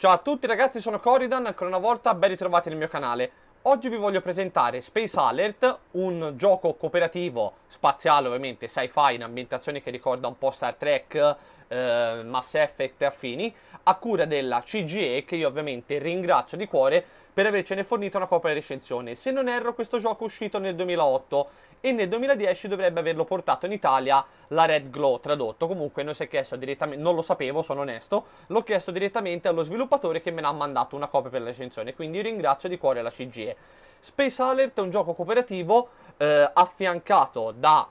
Ciao a tutti ragazzi, sono Coridan, ancora una volta ben ritrovati nel mio canale. Oggi vi voglio presentare Space Alert, un gioco cooperativo, spaziale ovviamente, sci-fi, in ambientazione che ricorda un po' Star Trek, eh, Mass Effect e affini, a cura della CGE che io ovviamente ringrazio di cuore per avercene fornito una copia di recensione. Se non erro questo gioco è uscito nel 2008 e nel 2010 dovrebbe averlo portato in Italia la Red Glow tradotto. Comunque non si è chiesto direttamente, non lo sapevo, sono onesto, l'ho chiesto direttamente allo sviluppatore che me l'ha mandato una copia per l'esenzione, quindi ringrazio di cuore la CGE. Space Alert è un gioco cooperativo eh, affiancato da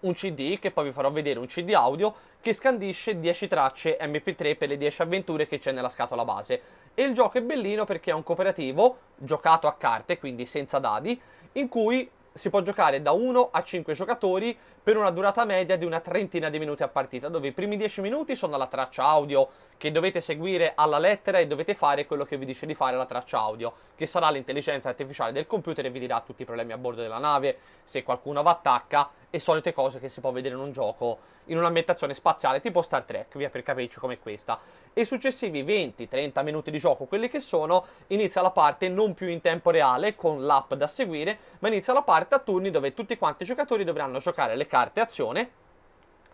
un CD che poi vi farò vedere, un CD audio che scandisce 10 tracce MP3 per le 10 avventure che c'è nella scatola base. E il gioco è bellino perché è un cooperativo giocato a carte, quindi senza dadi, in cui si può giocare da 1 a 5 giocatori per una durata media di una trentina di minuti a partita, dove i primi 10 minuti sono la traccia audio che dovete seguire alla lettera e dovete fare quello che vi dice di fare la traccia audio, che sarà l'intelligenza artificiale del computer e vi dirà tutti i problemi a bordo della nave, se qualcuno va attacca e solite cose che si può vedere in un gioco in un'ambientazione spaziale tipo Star Trek, via per capirci come questa. E successivi 20-30 minuti di gioco, quelli che sono, inizia la parte non più in tempo reale con l'app da seguire, ma inizia la parte a turni dove tutti quanti i giocatori dovranno giocare le carte azione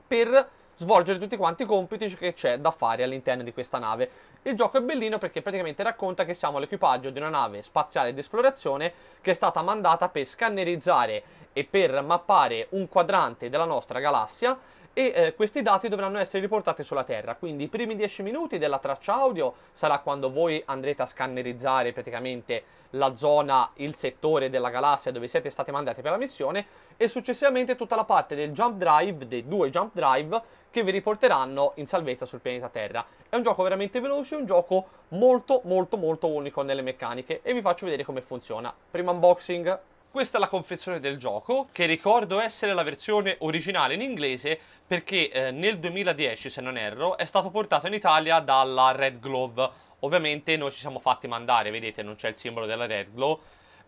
per svolgere tutti quanti i compiti che c'è da fare all'interno di questa nave. Il gioco è bellino perché praticamente racconta che siamo l'equipaggio di una nave spaziale d'esplorazione che è stata mandata per scannerizzare e per mappare un quadrante della nostra galassia e eh, questi dati dovranno essere riportati sulla Terra, quindi i primi 10 minuti della traccia audio sarà quando voi andrete a scannerizzare praticamente la zona, il settore della galassia dove siete stati mandati per la missione e successivamente tutta la parte del jump drive, dei due jump drive che vi riporteranno in salvezza sul pianeta Terra. È un gioco veramente veloce, un gioco molto molto molto unico nelle meccaniche e vi faccio vedere come funziona. Primo unboxing questa è la confezione del gioco, che ricordo essere la versione originale in inglese, perché eh, nel 2010, se non erro, è stato portato in Italia dalla Red Glove. Ovviamente noi ci siamo fatti mandare, vedete non c'è il simbolo della Red Glove,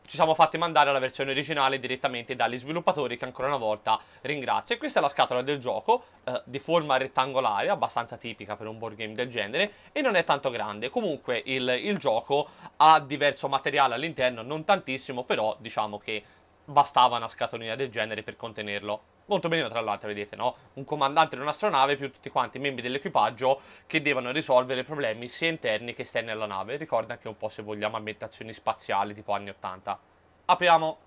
ci siamo fatti mandare la versione originale direttamente dagli sviluppatori che ancora una volta ringrazio. E questa è la scatola del gioco, eh, di forma rettangolare, abbastanza tipica per un board game del genere, e non è tanto grande. Comunque il, il gioco ha diverso materiale all'interno, non tantissimo, però diciamo che bastava una scatolina del genere per contenerlo. Molto bene, tra l'altro, vedete, no? Un comandante di un'astronave più tutti quanti i membri dell'equipaggio che devono risolvere problemi sia interni che esterni alla nave. Ricorda anche un po', se vogliamo, ambientazioni spaziali tipo anni 80. Apriamo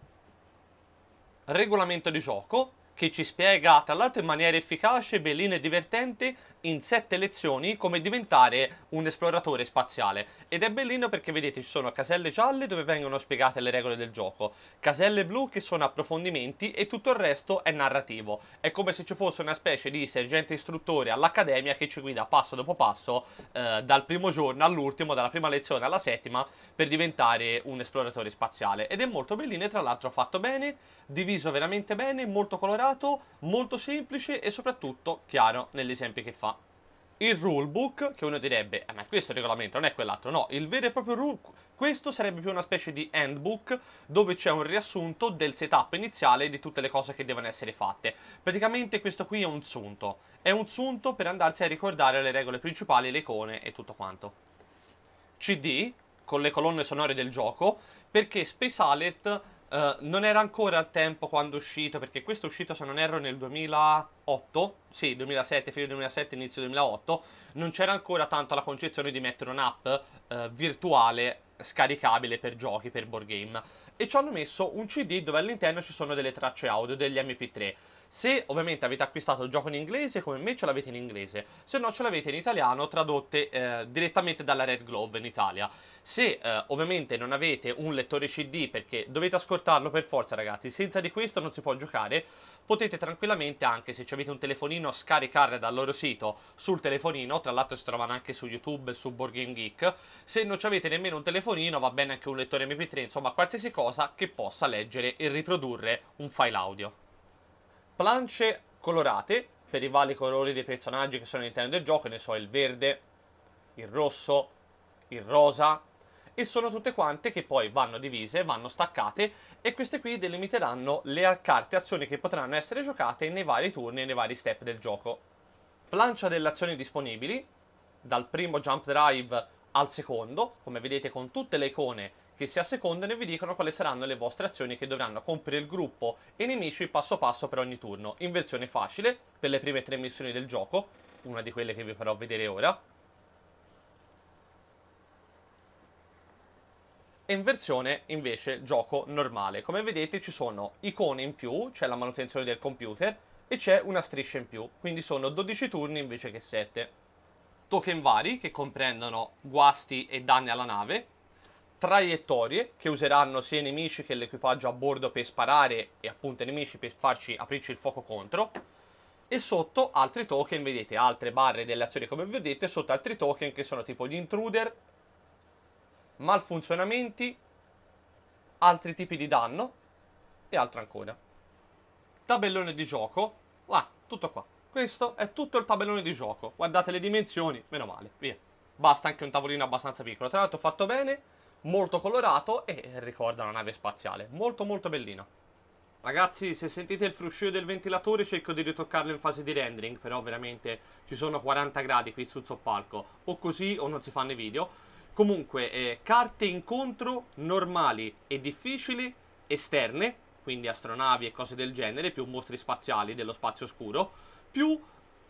regolamento di gioco che ci spiega, tra l'altro, in maniera efficace, bellina e divertente in sette lezioni come diventare un esploratore spaziale ed è bellino perché vedete ci sono caselle gialle dove vengono spiegate le regole del gioco, caselle blu che sono approfondimenti e tutto il resto è narrativo, è come se ci fosse una specie di sergente istruttore all'accademia che ci guida passo dopo passo eh, dal primo giorno all'ultimo, dalla prima lezione alla settima per diventare un esploratore spaziale ed è molto bellino e tra l'altro fatto bene, diviso veramente bene, molto colorato, molto semplice e soprattutto chiaro negli esempi che fa il rulebook, che uno direbbe, eh, ma questo è il regolamento, non è quell'altro. No, il vero e proprio rulebook, questo sarebbe più una specie di handbook dove c'è un riassunto del setup iniziale di tutte le cose che devono essere fatte. Praticamente questo qui è un sunto, è un sunto per andarsi a ricordare le regole principali, le icone e tutto quanto. CD, con le colonne sonore del gioco, perché Space Alert eh, non era ancora al tempo quando è uscito, perché questo è uscito se non erro nel 2008, sì 2007, fine 2007, inizio 2008, non c'era ancora tanto la concezione di mettere un'app uh, virtuale scaricabile per giochi, per board game. E ci hanno messo un CD dove all'interno ci sono delle tracce audio, degli MP3. Se ovviamente avete acquistato il gioco in inglese, come me ce l'avete in inglese, se no ce l'avete in italiano tradotte eh, direttamente dalla Red Glove in Italia. Se eh, ovviamente non avete un lettore CD perché dovete ascoltarlo per forza ragazzi, senza di questo non si può giocare, potete tranquillamente anche se avete un telefonino scaricare dal loro sito sul telefonino, tra l'altro si trovano anche su YouTube, su Board Game Geek, se non avete nemmeno un telefonino va bene anche un lettore MP3, insomma qualsiasi cosa che possa leggere e riprodurre un file audio plance colorate per i vari colori dei personaggi che sono all'interno del gioco, ne so, il verde, il rosso, il rosa, e sono tutte quante che poi vanno divise, vanno staccate e queste qui delimiteranno le carte azioni che potranno essere giocate nei vari turni e nei vari step del gioco. Plancia delle azioni disponibili, dal primo jump drive al secondo, come vedete con tutte le icone che si assecondano e vi dicono quali saranno le vostre azioni che dovranno compiere il gruppo e nemici passo passo per ogni turno, in versione facile per le prime tre missioni del gioco, una di quelle che vi farò vedere ora, e in versione invece gioco normale. Come vedete ci sono icone in più, c'è la manutenzione del computer e c'è una striscia in più, quindi sono 12 turni invece che 7. Token vari che comprendono guasti e danni alla nave, traiettorie che useranno sia i nemici che l'equipaggio a bordo per sparare e appunto i nemici per farci aprirci il fuoco contro e sotto altri token, vedete altre barre delle azioni come vi ho detto sotto altri token che sono tipo gli intruder, malfunzionamenti, altri tipi di danno e altro ancora. Tabellone di gioco, ah, tutto qua. Questo è tutto il tabellone di gioco. Guardate le dimensioni, meno male, via. Basta anche un tavolino abbastanza piccolo. Tra l'altro fatto bene, molto colorato e ricorda una nave spaziale, molto molto bellino. Ragazzi, se sentite il fruscio del ventilatore cerco di ritoccarlo in fase di rendering, però veramente ci sono 40 gradi qui sul soppalco, o così o non si fanno i video. Comunque, eh, carte incontro normali e difficili, esterne, quindi astronavi e cose del genere, più mostri spaziali dello spazio scuro, più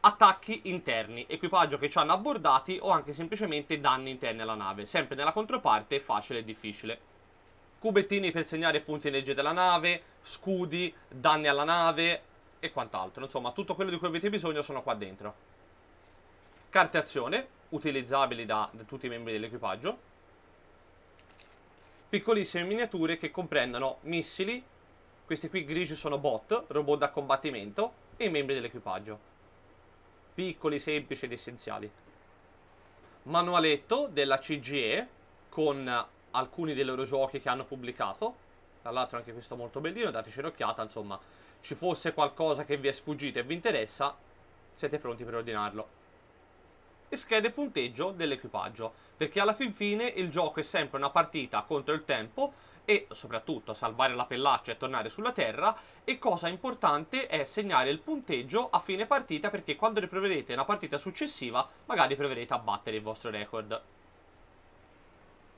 attacchi interni, equipaggio che ci hanno abbordati o anche semplicemente danni interni alla nave, sempre nella controparte facile e difficile. Cubettini per segnare punti legge della nave, scudi, danni alla nave e quant'altro. Insomma, tutto quello di cui avete bisogno sono qua dentro. Carte azione, utilizzabili da, da tutti i membri dell'equipaggio. Piccolissime miniature che comprendono missili, questi qui grigi sono bot, robot da combattimento e i membri dell'equipaggio piccoli, semplici ed essenziali. Manualetto della CGE con alcuni dei loro giochi che hanno pubblicato. Tra l'altro anche questo molto bellino, dateci un'occhiata, insomma, ci fosse qualcosa che vi è sfuggito e vi interessa, siete pronti per ordinarlo. E schede punteggio dell'equipaggio, perché alla fin fine il gioco è sempre una partita contro il tempo e soprattutto salvare la pellaccia e tornare sulla terra e cosa importante è segnare il punteggio a fine partita perché quando riproverete una partita successiva magari proverete a battere il vostro record.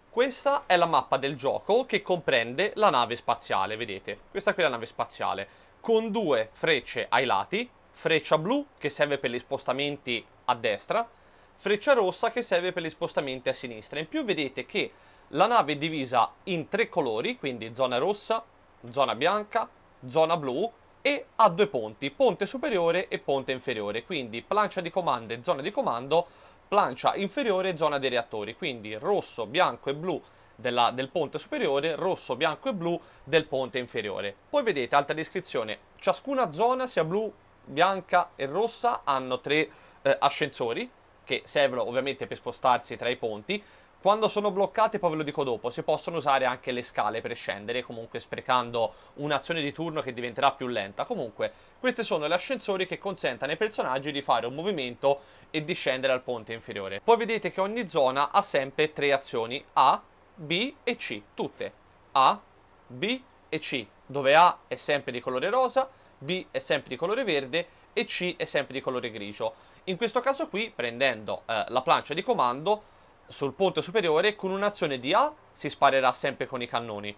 Questa è la mappa del gioco che comprende la nave spaziale, vedete? Questa qui è la nave spaziale, con due frecce ai lati, freccia blu che serve per gli spostamenti a destra, freccia rossa che serve per gli spostamenti a sinistra. In più vedete che la nave è divisa in tre colori, quindi zona rossa, zona bianca, zona blu e ha due ponti, ponte superiore e ponte inferiore, quindi plancia di comando e zona di comando, plancia inferiore e zona dei reattori, quindi rosso, bianco e blu della, del ponte superiore, rosso, bianco e blu del ponte inferiore. Poi vedete, alta descrizione, ciascuna zona sia blu, bianca e rossa hanno tre eh, ascensori che servono ovviamente per spostarsi tra i ponti, quando sono bloccati, poi ve lo dico dopo, si possono usare anche le scale per scendere, comunque sprecando un'azione di turno che diventerà più lenta. Comunque, questi sono gli ascensori che consentono ai personaggi di fare un movimento e di scendere al ponte inferiore. Poi vedete che ogni zona ha sempre tre azioni, A, B e C, tutte. A, B e C, dove A è sempre di colore rosa, B è sempre di colore verde e C è sempre di colore grigio. In questo caso qui, prendendo eh, la plancia di comando, sul ponte superiore con un'azione di A si sparerà sempre con i cannoni.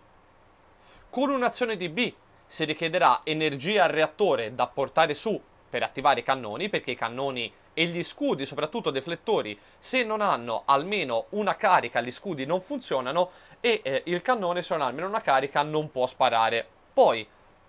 Con un'azione di B si richiederà energia al reattore da portare su per attivare i cannoni, perché i cannoni e gli scudi, soprattutto deflettori, se non hanno almeno una carica, gli scudi non funzionano e eh, il cannone se non ha almeno una carica non può sparare. Poi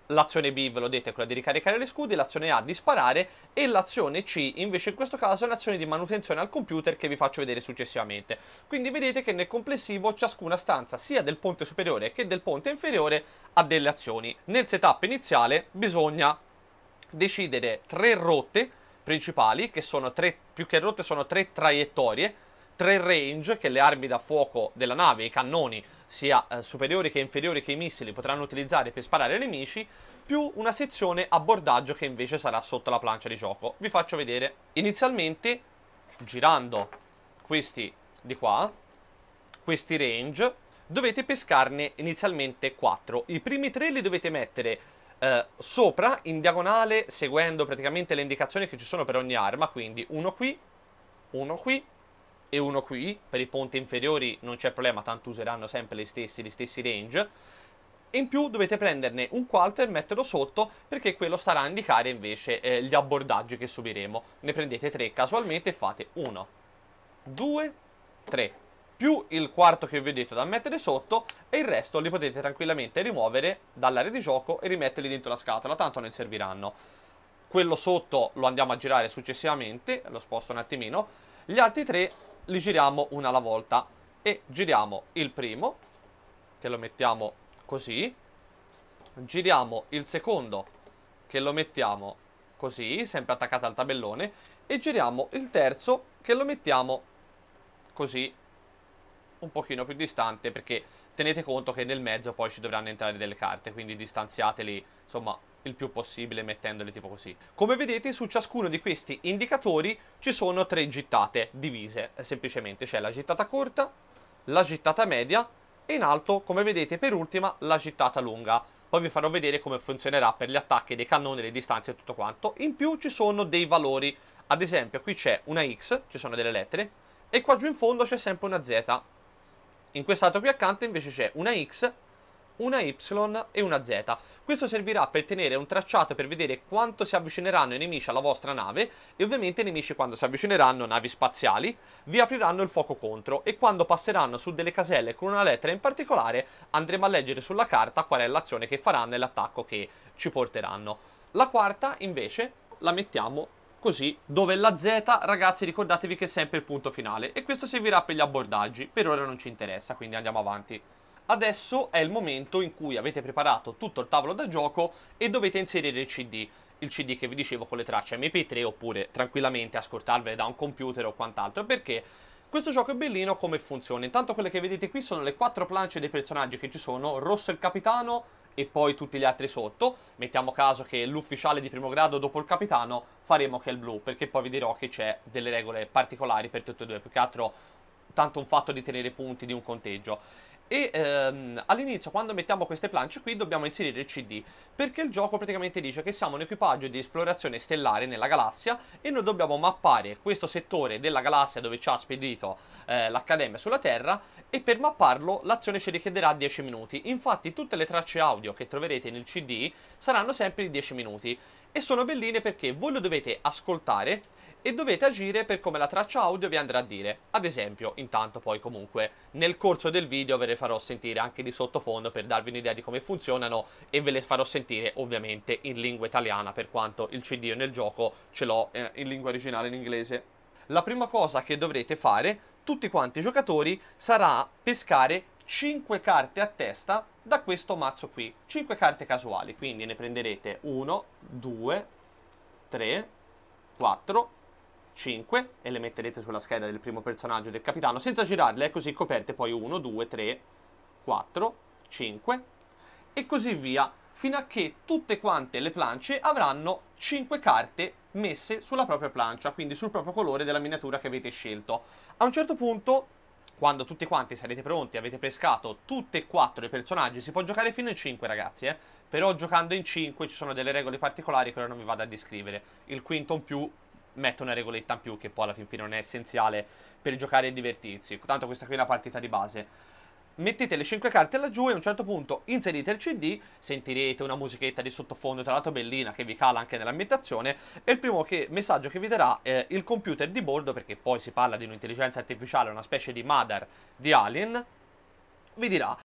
L'azione B, ve l'ho detto, è quella di ricaricare gli scudi, l'azione A di sparare e l'azione C invece in questo caso è l'azione di manutenzione al computer che vi faccio vedere successivamente. Quindi vedete che nel complessivo ciascuna stanza sia del ponte superiore che del ponte inferiore ha delle azioni. Nel setup iniziale bisogna decidere tre rotte principali, che sono tre, più che rotte sono tre traiettorie, tre range che le armi da fuoco della nave, i cannoni sia eh, superiori che inferiori che i missili potranno utilizzare per sparare ai nemici, più una sezione abbordaggio che invece sarà sotto la plancia di gioco. Vi faccio vedere. Inizialmente, girando questi di qua, questi range, dovete pescarne inizialmente 4. I primi 3 li dovete mettere eh, sopra, in diagonale, seguendo praticamente le indicazioni che ci sono per ogni arma, quindi uno qui, uno qui, e uno qui, per i ponti inferiori non c'è problema, tanto useranno sempre gli stessi, gli stessi range. in più dovete prenderne un quarter, metterlo sotto, perché quello starà a indicare invece eh, gli abbordaggi che subiremo. Ne prendete tre casualmente e fate uno due tre più il quarto che vi ho detto da mettere sotto e il resto li potete tranquillamente rimuovere dall'area di gioco e rimetterli dentro la scatola, tanto ne serviranno. Quello sotto lo andiamo a girare successivamente, lo sposto un attimino, gli altri tre li giriamo una alla volta e giriamo il primo che lo mettiamo così giriamo il secondo che lo mettiamo così sempre attaccato al tabellone e giriamo il terzo che lo mettiamo così un pochino più distante perché tenete conto che nel mezzo poi ci dovranno entrare delle carte quindi distanziateli insomma il più possibile mettendoli tipo così. Come vedete su ciascuno di questi indicatori ci sono tre gittate divise, eh, semplicemente c'è cioè la gittata corta, la gittata media e in alto come vedete per ultima la gittata lunga. Poi vi farò vedere come funzionerà per gli attacchi dei cannoni, le distanze e tutto quanto. In più ci sono dei valori, ad esempio qui c'è una X, ci sono delle lettere, e qua giù in fondo c'è sempre una Z. In quest'altro qui accanto invece c'è una X una Y e una Z. Questo servirà per tenere un tracciato per vedere quanto si avvicineranno i nemici alla vostra nave e ovviamente i nemici quando si avvicineranno navi spaziali vi apriranno il fuoco contro e quando passeranno su delle caselle con una lettera in particolare andremo a leggere sulla carta qual è l'azione che faranno e l'attacco che ci porteranno. La quarta invece la mettiamo così dove la Z ragazzi ricordatevi che è sempre il punto finale e questo servirà per gli abbordaggi, per ora non ci interessa quindi andiamo avanti. Adesso è il momento in cui avete preparato tutto il tavolo da gioco e dovete inserire il CD. Il CD che vi dicevo con le tracce MP3 oppure tranquillamente ascoltarvele da un computer o quant'altro. Perché questo gioco è bellino come funziona. Intanto quelle che vedete qui sono le quattro planche dei personaggi che ci sono. Rosso il capitano, e poi tutti gli altri sotto. Mettiamo caso che l'ufficiale di primo grado dopo il capitano faremo che è il blu, perché poi vi dirò che c'è delle regole particolari per tutti e due, più che altro tanto un fatto di tenere punti di un conteggio e ehm, all'inizio quando mettiamo queste planche qui dobbiamo inserire il CD perché il gioco praticamente dice che siamo un equipaggio di esplorazione stellare nella galassia e noi dobbiamo mappare questo settore della galassia dove ci ha spedito eh, l'Accademia sulla Terra e per mapparlo l'azione ci richiederà 10 minuti infatti tutte le tracce audio che troverete nel CD saranno sempre di 10 minuti e sono belline perché voi lo dovete ascoltare e dovete agire per come la traccia audio vi andrà a dire. Ad esempio, intanto poi comunque nel corso del video ve le farò sentire anche di sottofondo per darvi un'idea di come funzionano e ve le farò sentire ovviamente in lingua italiana per quanto il CD nel gioco ce l'ho eh, in lingua originale in inglese. La prima cosa che dovrete fare, tutti quanti i giocatori, sarà pescare 5 carte a testa da questo mazzo qui. 5 carte casuali, quindi ne prenderete 1, 2, 3, 4, 5 e le metterete sulla scheda del primo personaggio del capitano senza girarle, eh, così coperte poi 1, 2, 3, 4, 5 e così via fino a che tutte quante le plance avranno 5 carte messe sulla propria plancia, quindi sul proprio colore della miniatura che avete scelto. A un certo punto, quando tutti quanti sarete pronti, avete pescato tutte e quattro i personaggi, si può giocare fino in 5 ragazzi, eh? però giocando in 5 ci sono delle regole particolari che ora non vi vado a descrivere. Il quinto in più mette una regoletta in più che poi alla fin fine non è essenziale per giocare e divertirsi. Tanto questa qui è una partita di base. Mettete le 5 carte laggiù e a un certo punto inserite il CD, sentirete una musichetta di sottofondo, tra l'altro bellina, che vi cala anche nell'ambientazione, e il primo che, messaggio che vi darà eh, il computer di bordo, perché poi si parla di un'intelligenza artificiale, una specie di mother di Alien, vi dirà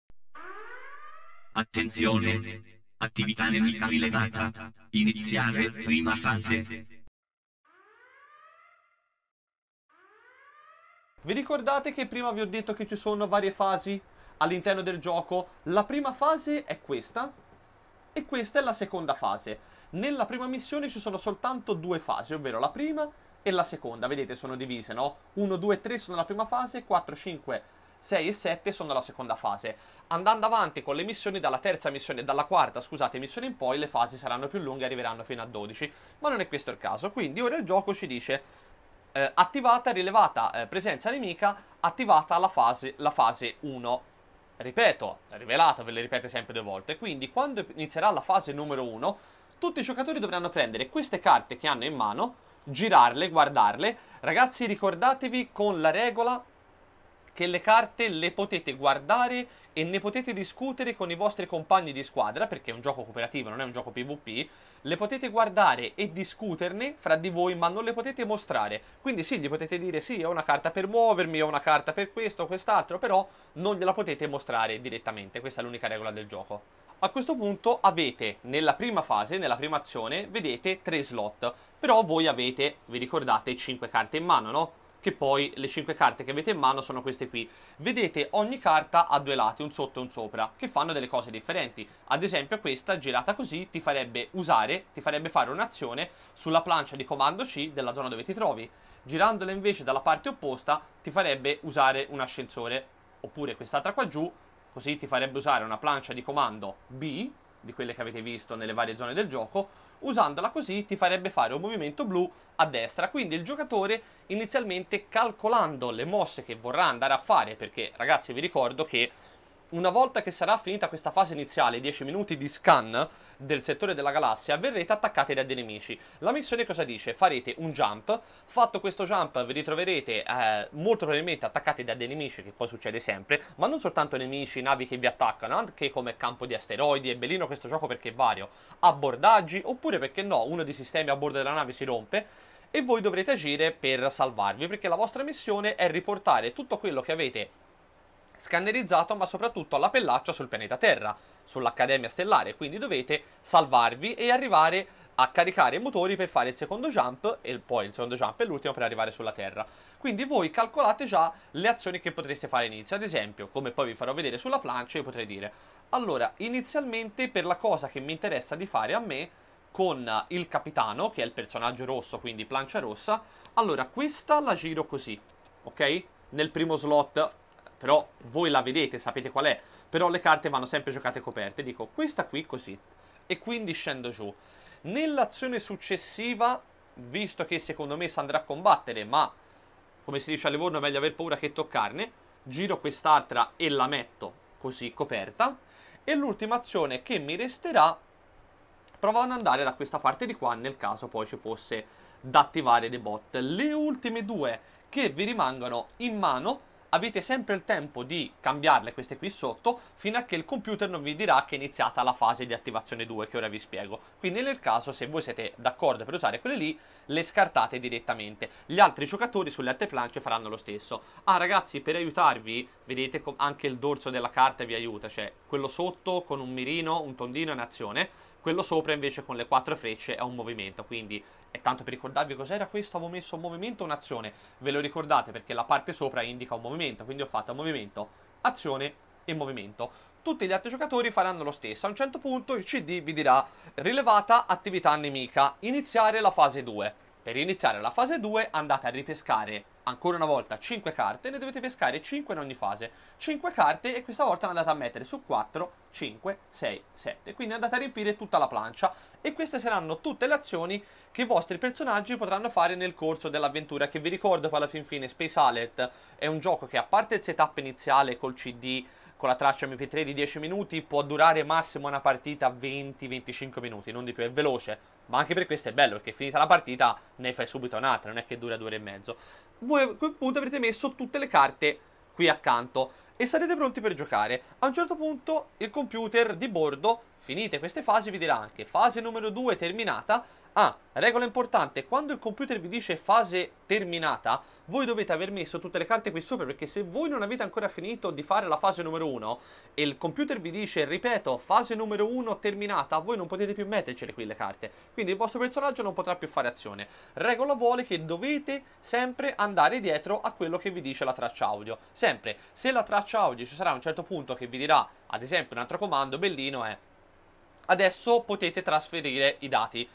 Attenzione! Attività nemica rilevata. Iniziare prima fase. Vi ricordate che prima vi ho detto che ci sono varie fasi all'interno del gioco? La prima fase è questa e questa è la seconda fase. Nella prima missione ci sono soltanto due fasi, ovvero la prima e la seconda. Vedete, sono divise, no? 1, 2, 3 sono la prima fase, 4, 5, 6 e 7 sono la seconda fase. Andando avanti con le missioni, dalla terza missione, dalla quarta, scusate, missione in poi, le fasi saranno più lunghe e arriveranno fino a 12. Ma non è questo il caso, quindi ora il gioco ci dice eh, attivata rilevata eh, presenza nemica, attivata la fase, la fase 1. Ripeto, rivelata, ve le ripete sempre due volte. Quindi quando inizierà la fase numero 1, tutti i giocatori dovranno prendere queste carte che hanno in mano, girarle, guardarle. Ragazzi ricordatevi con la regola che le carte le potete guardare e ne potete discutere con i vostri compagni di squadra, perché è un gioco cooperativo, non è un gioco PvP, le potete guardare e discuterne fra di voi, ma non le potete mostrare. Quindi sì, gli potete dire sì, ho una carta per muovermi, ho una carta per questo, quest'altro, però non gliela potete mostrare direttamente. Questa è l'unica regola del gioco. A questo punto avete nella prima fase, nella prima azione, vedete tre slot, però voi avete, vi ricordate, 5 carte in mano, no? che poi le 5 carte che avete in mano sono queste qui. Vedete ogni carta ha due lati, un sotto e un sopra, che fanno delle cose differenti. Ad esempio questa, girata così, ti farebbe usare, ti farebbe fare un'azione sulla plancia di comando C della zona dove ti trovi. Girandola invece dalla parte opposta ti farebbe usare un ascensore. Oppure quest'altra qua giù, così ti farebbe usare una plancia di comando B, di quelle che avete visto nelle varie zone del gioco, usandola così ti farebbe fare un movimento blu a destra, quindi il giocatore inizialmente calcolando le mosse che vorrà andare a fare, perché ragazzi vi ricordo che una volta che sarà finita questa fase iniziale, 10 minuti di scan del settore della galassia, verrete attaccati da dei nemici. La missione cosa dice? Farete un jump, fatto questo jump vi ritroverete eh, molto probabilmente attaccati da dei nemici, che poi succede sempre, ma non soltanto nemici, navi che vi attaccano, anche come campo di asteroidi, è bellino questo gioco perché è vario, abbordaggi, oppure perché no, uno dei sistemi a bordo della nave si rompe, e voi dovrete agire per salvarvi, perché la vostra missione è riportare tutto quello che avete scannerizzato, ma soprattutto alla pellaccia sul pianeta Terra, sull'Accademia Stellare, quindi dovete salvarvi e arrivare a caricare i motori per fare il secondo jump e poi il secondo jump e l'ultimo per arrivare sulla Terra. Quindi voi calcolate già le azioni che potreste fare all'inizio, ad esempio, come poi vi farò vedere sulla plancia, io potrei dire, allora, inizialmente per la cosa che mi interessa di fare a me, con il capitano, che è il personaggio rosso, quindi plancia rossa, allora questa la giro così, ok? Nel primo slot però voi la vedete, sapete qual è, però le carte vanno sempre giocate coperte, dico questa qui così, e quindi scendo giù. Nell'azione successiva, visto che secondo me si andrà a combattere, ma come si dice a Livorno è meglio aver paura che toccarne, giro quest'altra e la metto così coperta, e l'ultima azione che mi resterà, provo ad andare da questa parte di qua, nel caso poi ci fosse da attivare dei bot. Le ultime due che vi rimangono in mano avete sempre il tempo di cambiarle queste qui sotto fino a che il computer non vi dirà che è iniziata la fase di attivazione 2 che ora vi spiego. Quindi nel caso se voi siete d'accordo per usare quelle lì le scartate direttamente. Gli altri giocatori sulle altre planche faranno lo stesso. Ah ragazzi per aiutarvi vedete anche il dorso della carta vi aiuta, cioè quello sotto con un mirino, un tondino in azione quello sopra invece con le quattro frecce è un movimento, quindi è tanto per ricordarvi cos'era questo, avevo messo un movimento o un'azione. Ve lo ricordate perché la parte sopra indica un movimento, quindi ho fatto movimento, azione e movimento. Tutti gli altri giocatori faranno lo stesso. A un certo punto il CD vi dirà rilevata attività nemica, iniziare la fase 2. Per iniziare la fase 2 andate a ripescare ancora una volta 5 carte, ne dovete pescare 5 in ogni fase. 5 carte e questa volta andate a mettere su 4, 5, 6, 7. Quindi andate a riempire tutta la plancia e queste saranno tutte le azioni che i vostri personaggi potranno fare nel corso dell'avventura che vi ricordo che alla fin fine Space Alert è un gioco che a parte il setup iniziale col CD con la traccia MP3 di 10 minuti può durare massimo una partita 20-25 minuti, non di più, è veloce ma anche per questo è bello, perché finita la partita ne fai subito un'altra, non è che dura due ore e mezzo. Voi a quel punto avrete messo tutte le carte qui accanto e sarete pronti per giocare. A un certo punto il computer di bordo, finite queste fasi, vi dirà anche fase numero 2 terminata, Ah, regola importante, quando il computer vi dice fase terminata, voi dovete aver messo tutte le carte qui sopra perché se voi non avete ancora finito di fare la fase numero 1 e il computer vi dice, ripeto, fase numero 1 terminata, voi non potete più mettercele qui le carte, quindi il vostro personaggio non potrà più fare azione. Regola vuole che dovete sempre andare dietro a quello che vi dice la traccia audio, sempre. Se la traccia audio ci sarà a un certo punto che vi dirà, ad esempio un altro comando bellino è adesso potete trasferire i dati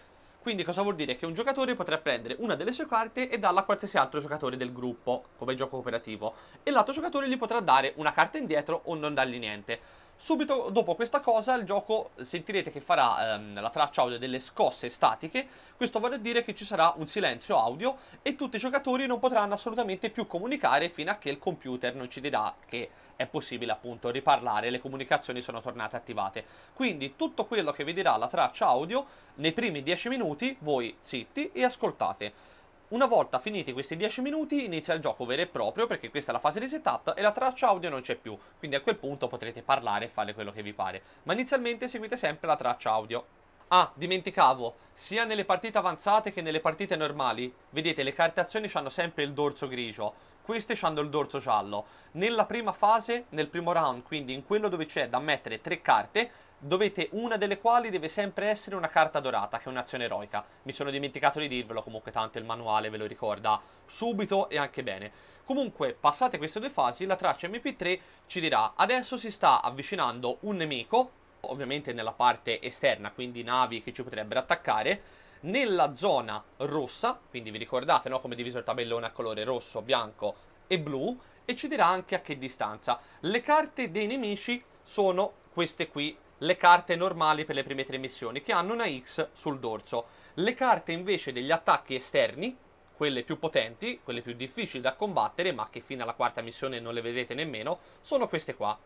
quindi cosa vuol dire? Che un giocatore potrà prendere una delle sue carte e darla a qualsiasi altro giocatore del gruppo, come gioco cooperativo, e l'altro giocatore gli potrà dare una carta indietro o non dargli niente. Subito dopo questa cosa il gioco sentirete che farà ehm, la traccia audio delle scosse statiche, questo vuol dire che ci sarà un silenzio audio e tutti i giocatori non potranno assolutamente più comunicare fino a che il computer non ci dirà che è possibile appunto riparlare, le comunicazioni sono tornate attivate. Quindi tutto quello che vi dirà la traccia audio nei primi 10 minuti voi zitti e ascoltate. Una volta finiti questi 10 minuti inizia il gioco vero e proprio perché questa è la fase di setup e la traccia audio non c'è più, quindi a quel punto potrete parlare e fare quello che vi pare, ma inizialmente seguite sempre la traccia audio. Ah, dimenticavo, sia nelle partite avanzate che nelle partite normali, vedete le carte azioni hanno sempre il dorso grigio, queste hanno il dorso giallo. Nella prima fase, nel primo round, quindi in quello dove c'è da mettere tre carte, dovete una delle quali deve sempre essere una carta dorata, che è un'azione eroica. Mi sono dimenticato di dirvelo, comunque tanto il manuale ve lo ricorda subito e anche bene. Comunque, passate queste due fasi, la traccia MP3 ci dirà adesso si sta avvicinando un nemico, ovviamente nella parte esterna, quindi navi che ci potrebbero attaccare, nella zona rossa, quindi vi ricordate no, come diviso il tabellone a colore rosso, bianco e blu, e ci dirà anche a che distanza. Le carte dei nemici sono queste qui, le carte normali per le prime tre missioni, che hanno una X sul dorso. Le carte invece degli attacchi esterni, quelle più potenti, quelle più difficili da combattere, ma che fino alla quarta missione non le vedete nemmeno, sono queste qua,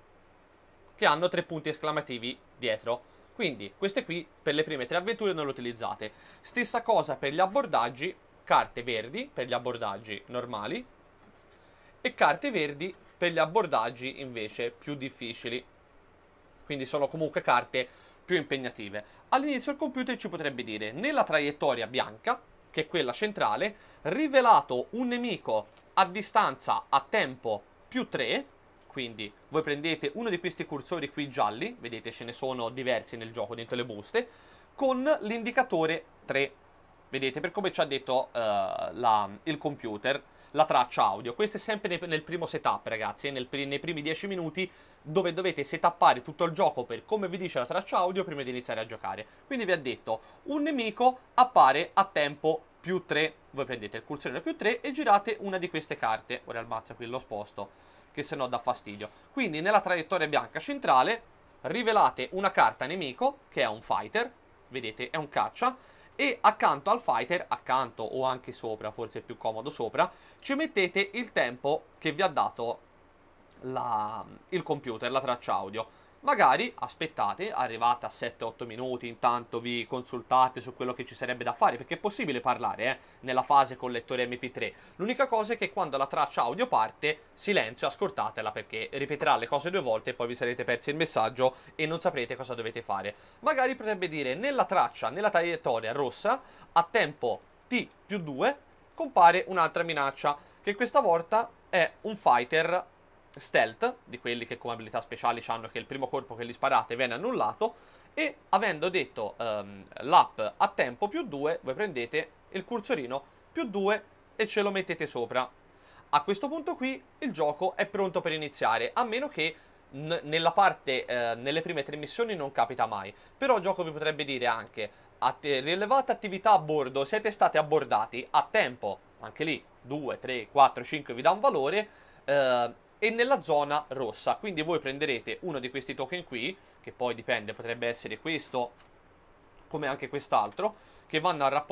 che hanno tre punti esclamativi dietro. Quindi queste qui per le prime tre avventure non le utilizzate. Stessa cosa per gli abbordaggi, carte verdi per gli abbordaggi normali e carte verdi per gli abbordaggi invece più difficili. Quindi sono comunque carte più impegnative. All'inizio il computer ci potrebbe dire nella traiettoria bianca, che è quella centrale, rivelato un nemico a distanza a tempo più 3 quindi voi prendete uno di questi cursori qui gialli, vedete ce ne sono diversi nel gioco dentro le buste, con l'indicatore 3. Vedete, per come ci ha detto uh, la, il computer, la traccia audio. Questo è sempre nel, primo setup, ragazzi, eh, nel, nei primi 10 minuti dove dovete setappare tutto il gioco per come vi dice la traccia audio prima di iniziare a giocare. Quindi vi ha detto, un nemico appare a tempo più 3. Voi prendete il cursore da più 3 e girate una di queste carte. Ora il mazzo qui lo sposto che se no dà fastidio. Quindi nella traiettoria bianca centrale rivelate una carta nemico, che è un fighter, vedete, è un caccia, e accanto al fighter, accanto o anche sopra, forse è più comodo sopra, ci mettete il tempo che vi ha dato la, il computer, la traccia audio magari aspettate, arrivate a 7-8 minuti, intanto vi consultate su quello che ci sarebbe da fare, perché è possibile parlare eh, nella fase con lettore MP3. L'unica cosa è che quando la traccia audio parte, silenzio, ascoltatela perché ripeterà le cose due volte e poi vi sarete persi il messaggio e non saprete cosa dovete fare. Magari potrebbe dire nella traccia, nella traiettoria rossa, a tempo T più 2, compare un'altra minaccia, che questa volta è un fighter stealth, di quelli che come abilità speciali hanno che il primo colpo che gli sparate viene annullato, e avendo detto um, l'app a tempo più 2, voi prendete il cursorino più 2 e ce lo mettete sopra. A questo punto qui il gioco è pronto per iniziare, a meno che nella parte, eh, nelle prime tre missioni non capita mai. Però il gioco vi potrebbe dire anche, att- rilevata attività a bordo, siete stati abbordati a tempo, anche lì 2, 3, 4, 5 vi dà un valore, ehm, e nella zona rossa. Quindi voi prenderete uno di questi token qui, che poi dipende, potrebbe essere questo, come anche quest'altro, che vanno a,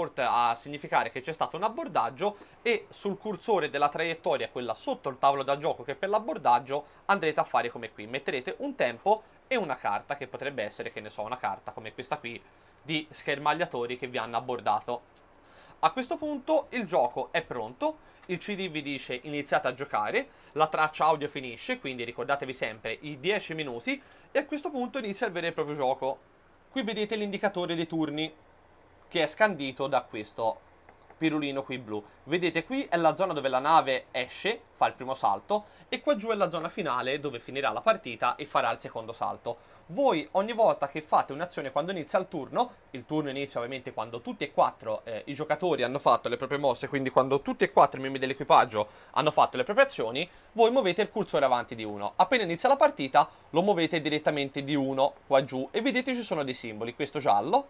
a significare che c'è stato un abbordaggio e sul cursore della traiettoria, quella sotto il tavolo da gioco che è per l'abbordaggio, andrete a fare come qui. Metterete un tempo e una carta, che potrebbe essere, che ne so, una carta come questa qui, di schermagliatori che vi hanno abbordato. A questo punto il gioco è pronto, il CD vi dice iniziate a giocare, la traccia audio finisce, quindi ricordatevi sempre i 10 minuti e a questo punto inizia il vero e proprio gioco. Qui vedete l'indicatore dei turni che è scandito da questo pirulino qui blu. Vedete qui è la zona dove la nave esce, fa il primo salto e qua giù è la zona finale dove finirà la partita e farà il secondo salto. Voi ogni volta che fate un'azione quando inizia il turno, il turno inizia ovviamente quando tutti e quattro eh, i giocatori hanno fatto le proprie mosse, quindi quando tutti e quattro i membri dell'equipaggio hanno fatto le proprie azioni, voi muovete il cursore avanti di uno. Appena inizia la partita lo muovete direttamente di uno qua giù e vedete ci sono dei simboli, questo giallo,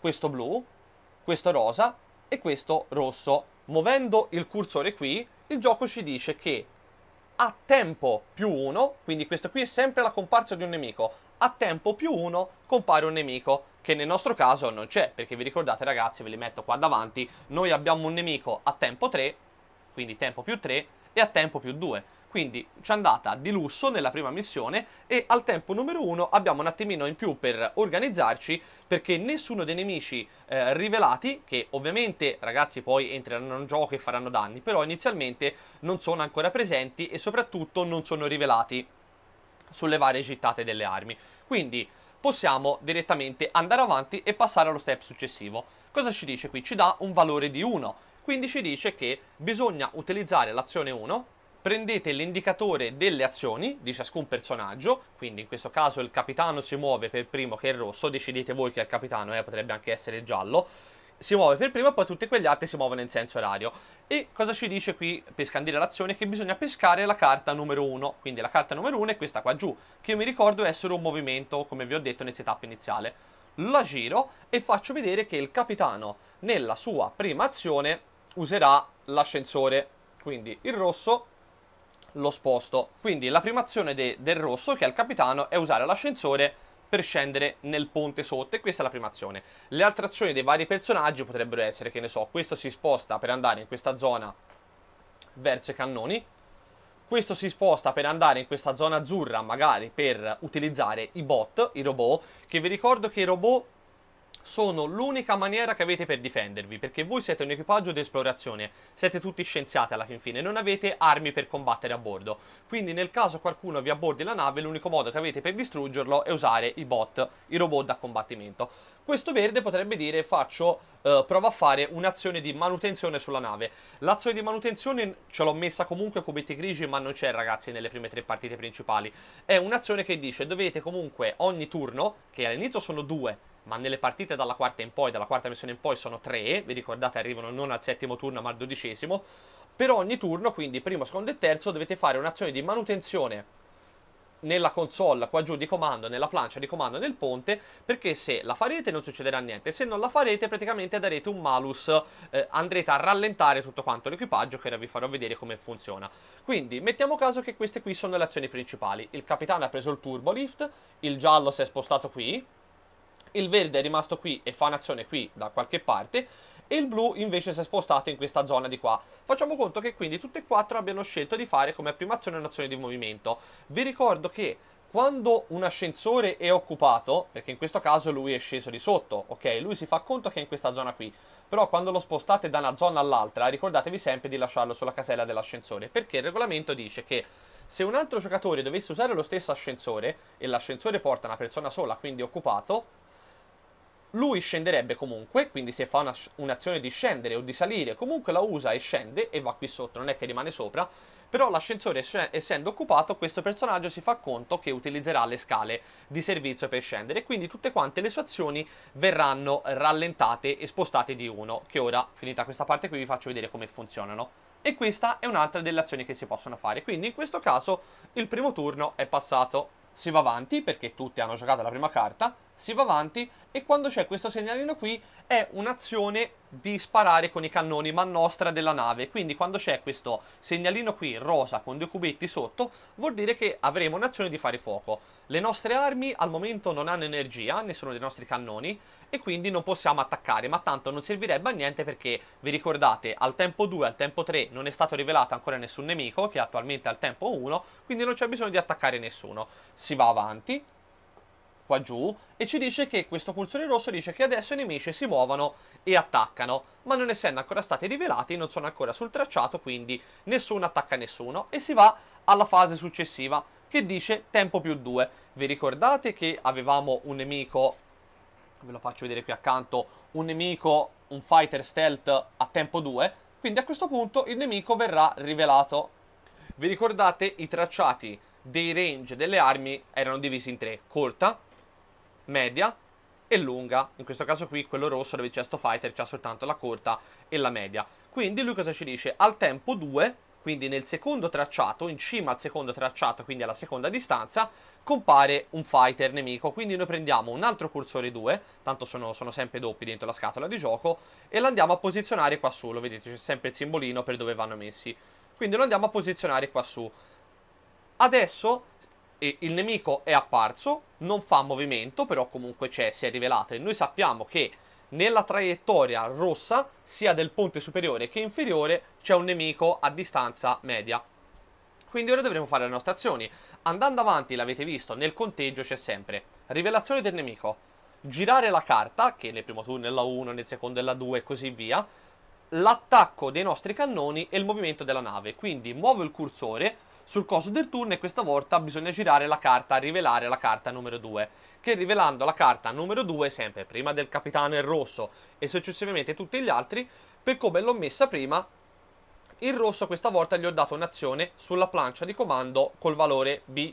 questo blu, questo rosa e questo rosso. Muovendo il cursore qui, il gioco ci dice che a tempo più 1, quindi questo qui è sempre la comparsa di un nemico, a tempo più 1 compare un nemico, che nel nostro caso non c'è, perché vi ricordate ragazzi, ve li metto qua davanti, noi abbiamo un nemico a tempo 3, quindi tempo più 3, e a tempo più 2. Quindi ci è andata di lusso nella prima missione e al tempo numero uno abbiamo un attimino in più per organizzarci perché nessuno dei nemici eh, rivelati, che ovviamente ragazzi poi entreranno in gioco e faranno danni, però inizialmente non sono ancora presenti e soprattutto non sono rivelati sulle varie gittate delle armi. Quindi possiamo direttamente andare avanti e passare allo step successivo. Cosa ci dice qui? Ci dà un valore di 1, quindi ci dice che bisogna utilizzare l'azione 1 prendete l'indicatore delle azioni di ciascun personaggio, quindi in questo caso il capitano si muove per primo che è il rosso, decidete voi che è il capitano, eh, potrebbe anche essere il giallo, si muove per primo e poi tutti quegli altri si muovono in senso orario. E cosa ci dice qui per scandire l'azione? Che bisogna pescare la carta numero 1, quindi la carta numero 1 è questa qua giù, che mi ricordo essere un movimento, come vi ho detto nel setup iniziale. La giro e faccio vedere che il capitano nella sua prima azione userà l'ascensore, quindi il rosso lo sposto. Quindi la prima azione de del rosso, che è il capitano, è usare l'ascensore per scendere nel ponte sotto e questa è la prima azione. Le altre azioni dei vari personaggi potrebbero essere, che ne so, questo si sposta per andare in questa zona verso i cannoni, questo si sposta per andare in questa zona azzurra, magari per utilizzare i bot, i robot, che vi ricordo che i robot sono l'unica maniera che avete per difendervi, perché voi siete un equipaggio di esplorazione, siete tutti scienziati alla fin fine, non avete armi per combattere a bordo. Quindi nel caso qualcuno vi abbordi la nave, l'unico modo che avete per distruggerlo è usare i bot, i robot da combattimento. Questo verde potrebbe dire faccio, eh, prova a fare un'azione di manutenzione sulla nave. L'azione di manutenzione ce l'ho messa comunque con betti grigi, ma non c'è ragazzi nelle prime tre partite principali. È un'azione che dice dovete comunque ogni turno, che all'inizio sono due, ma nelle partite dalla quarta in poi, dalla quarta missione in poi sono tre, vi ricordate arrivano non al settimo turno ma al dodicesimo, per ogni turno, quindi primo, secondo e terzo, dovete fare un'azione di manutenzione nella console qua giù di comando, nella plancia di comando nel ponte, perché se la farete non succederà niente, se non la farete praticamente darete un malus, eh, andrete a rallentare tutto quanto l'equipaggio che ora vi farò vedere come funziona. Quindi mettiamo caso che queste qui sono le azioni principali, il capitano ha preso il turbo lift, il giallo si è spostato qui, il verde è rimasto qui e fa un'azione qui da qualche parte e il blu invece si è spostato in questa zona di qua. Facciamo conto che quindi tutte e quattro abbiano scelto di fare come prima azione un'azione di movimento. Vi ricordo che quando un ascensore è occupato, perché in questo caso lui è sceso di sotto, ok? Lui si fa conto che è in questa zona qui, però quando lo spostate da una zona all'altra ricordatevi sempre di lasciarlo sulla casella dell'ascensore, perché il regolamento dice che se un altro giocatore dovesse usare lo stesso ascensore e l'ascensore porta una persona sola, quindi occupato, lui scenderebbe comunque, quindi se fa una, un'azione di scendere o di salire, comunque la usa e scende e va qui sotto, non è che rimane sopra, però l'ascensore essendo occupato questo personaggio si fa conto che utilizzerà le scale di servizio per scendere, quindi tutte quante le sue azioni verranno rallentate e spostate di uno, che ora finita questa parte qui vi faccio vedere come funzionano. E questa è un'altra delle azioni che si possono fare, quindi in questo caso il primo turno è passato si va avanti perché tutti hanno giocato la prima carta, si va avanti e quando c'è questo segnalino qui è un'azione di sparare con i cannoni ma nostra della nave, quindi quando c'è questo segnalino qui rosa con due cubetti sotto vuol dire che avremo un'azione di fare fuoco. Le nostre armi al momento non hanno energia, nessuno dei nostri cannoni, e quindi non possiamo attaccare, ma tanto non servirebbe a niente perché vi ricordate al tempo 2, al tempo 3 non è stato rivelato ancora nessun nemico che è attualmente al tempo 1, quindi non c'è bisogno di attaccare nessuno. Si va avanti, qua giù, e ci dice che questo cursore rosso dice che adesso i nemici si muovono e attaccano, ma non essendo ancora stati rivelati non sono ancora sul tracciato, quindi nessuno attacca nessuno e si va alla fase successiva che dice tempo più 2. Vi ricordate che avevamo un nemico ve lo faccio vedere qui accanto, un nemico, un fighter stealth a tempo 2, quindi a questo punto il nemico verrà rivelato. Vi ricordate i tracciati dei range delle armi erano divisi in tre, corta, media e lunga. In questo caso qui quello rosso dove c'è sto fighter c'ha soltanto la corta e la media. Quindi lui cosa ci dice? Al tempo 2, quindi nel secondo tracciato, in cima al secondo tracciato, quindi alla seconda distanza, compare un fighter nemico. Quindi noi prendiamo un altro cursore 2, tanto sono, sono sempre doppi dentro la scatola di gioco, e lo andiamo a posizionare qua su, lo vedete c'è sempre il simbolino per dove vanno messi. Quindi lo andiamo a posizionare qua su. Adesso eh, il nemico è apparso, non fa movimento, però comunque c'è, si è rivelato e noi sappiamo che nella traiettoria rossa, sia del ponte superiore che inferiore, c'è un nemico a distanza media. Quindi ora dovremo fare le nostre azioni. Andando avanti, l'avete visto, nel conteggio c'è sempre rivelazione del nemico, girare la carta, che nel primo turno è la 1, nel secondo è la 2 e così via, l'attacco dei nostri cannoni e il movimento della nave. Quindi muovo il cursore sul coso del turno e questa volta bisogna girare la carta, rivelare la carta numero 2, che rivelando la carta numero 2 sempre prima del capitano in rosso e successivamente tutti gli altri, per come l'ho messa prima, il rosso questa volta gli ho dato un'azione sulla plancia di comando col valore B.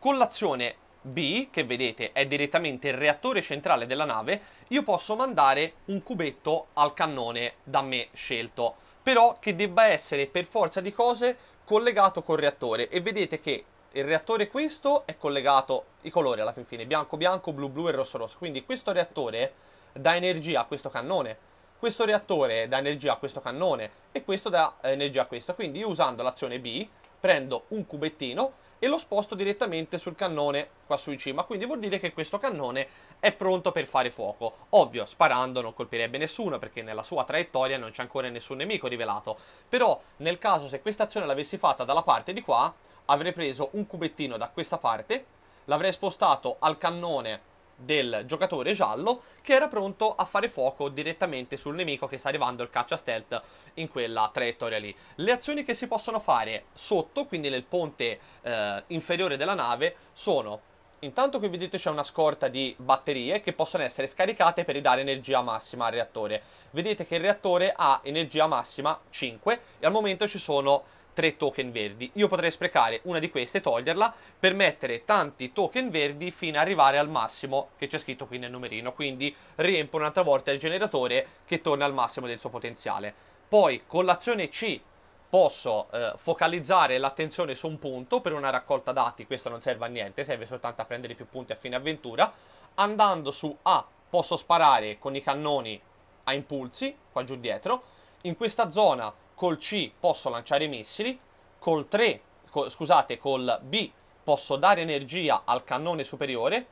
Con l'azione B, che vedete è direttamente il reattore centrale della nave, io posso mandare un cubetto al cannone da me scelto, però che debba essere per forza di cose collegato col reattore e vedete che il reattore questo è collegato i colori alla fin fine, bianco bianco, blu blu e rosso rosso, quindi questo reattore dà energia a questo cannone questo reattore dà energia a questo cannone e questo dà energia a questo. Quindi usando l'azione B prendo un cubettino e lo sposto direttamente sul cannone qua su in cima. Quindi vuol dire che questo cannone è pronto per fare fuoco. Ovvio, sparando non colpirebbe nessuno perché nella sua traiettoria non c'è ancora nessun nemico rivelato. Però nel caso se questa azione l'avessi fatta dalla parte di qua, avrei preso un cubettino da questa parte, l'avrei spostato al cannone del giocatore giallo che era pronto a fare fuoco direttamente sul nemico che sta arrivando il caccia stealth in quella traiettoria lì. Le azioni che si possono fare sotto, quindi nel ponte eh, inferiore della nave, sono Intanto qui vedete c'è una scorta di batterie che possono essere scaricate per ridare energia massima al reattore. Vedete che il reattore ha energia massima 5 e al momento ci sono 3 token verdi. Io potrei sprecare una di queste toglierla per mettere tanti token verdi fino ad arrivare al massimo che c'è scritto qui nel numerino, quindi riempio un'altra volta il generatore che torna al massimo del suo potenziale. Poi con l'azione C posso eh, focalizzare l'attenzione su un punto per una raccolta dati, questo non serve a niente, serve soltanto a prendere più punti a fine avventura. Andando su A posso sparare con i cannoni a impulsi, qua giù dietro. In questa zona col C posso lanciare missili, col 3, col, scusate, col B posso dare energia al cannone superiore,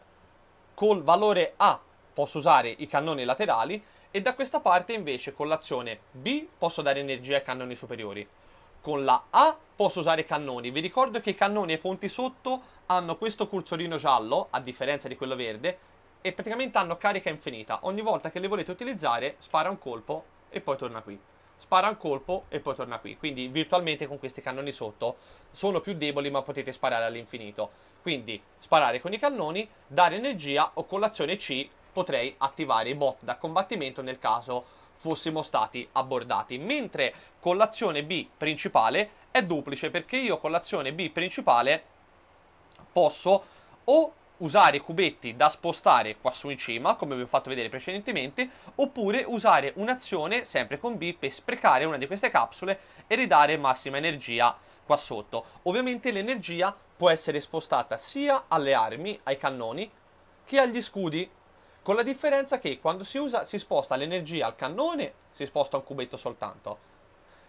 col valore A posso usare i cannoni laterali e da questa parte invece con l'azione B posso dare energia ai cannoni superiori. Con la A posso usare i cannoni, vi ricordo che i cannoni ai ponti sotto hanno questo cursorino giallo, a differenza di quello verde, e praticamente hanno carica infinita. Ogni volta che li volete utilizzare spara un colpo e poi torna qui spara un colpo e poi torna qui. Quindi virtualmente con questi cannoni sotto sono più deboli ma potete sparare all'infinito. Quindi sparare con i cannoni, dare energia o con l'azione C potrei attivare i bot da combattimento nel caso fossimo stati abbordati. Mentre con l'azione B principale è duplice perché io con l'azione B principale posso o usare cubetti da spostare qua su in cima, come vi ho fatto vedere precedentemente, oppure usare un'azione sempre con B per sprecare una di queste capsule e ridare massima energia qua sotto. Ovviamente l'energia può essere spostata sia alle armi, ai cannoni, che agli scudi, con la differenza che quando si usa si sposta l'energia al cannone, si sposta un cubetto soltanto.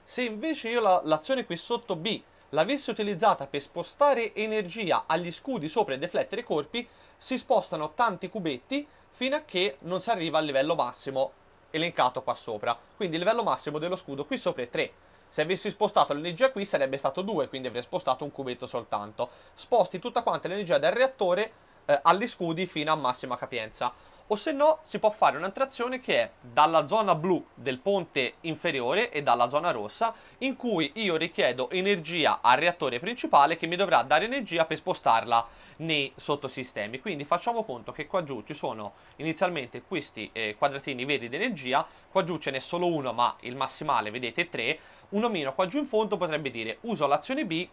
Se invece io l'azione la, qui sotto B l'avesse utilizzata per spostare energia agli scudi sopra e deflettere i corpi, si spostano tanti cubetti fino a che non si arriva al livello massimo elencato qua sopra. Quindi il livello massimo dello scudo qui sopra è 3. Se avessi spostato l'energia qui sarebbe stato 2, quindi avrei spostato un cubetto soltanto. Sposti tutta quanta l'energia del reattore eh, agli scudi fino a massima capienza o se no si può fare un'altra azione che è dalla zona blu del ponte inferiore e dalla zona rossa in cui io richiedo energia al reattore principale che mi dovrà dare energia per spostarla nei sottosistemi quindi facciamo conto che qua giù ci sono inizialmente questi eh, quadratini verdi di energia qua giù ce n'è solo uno ma il massimale vedete è 3 un omino qua giù in fondo potrebbe dire uso l'azione B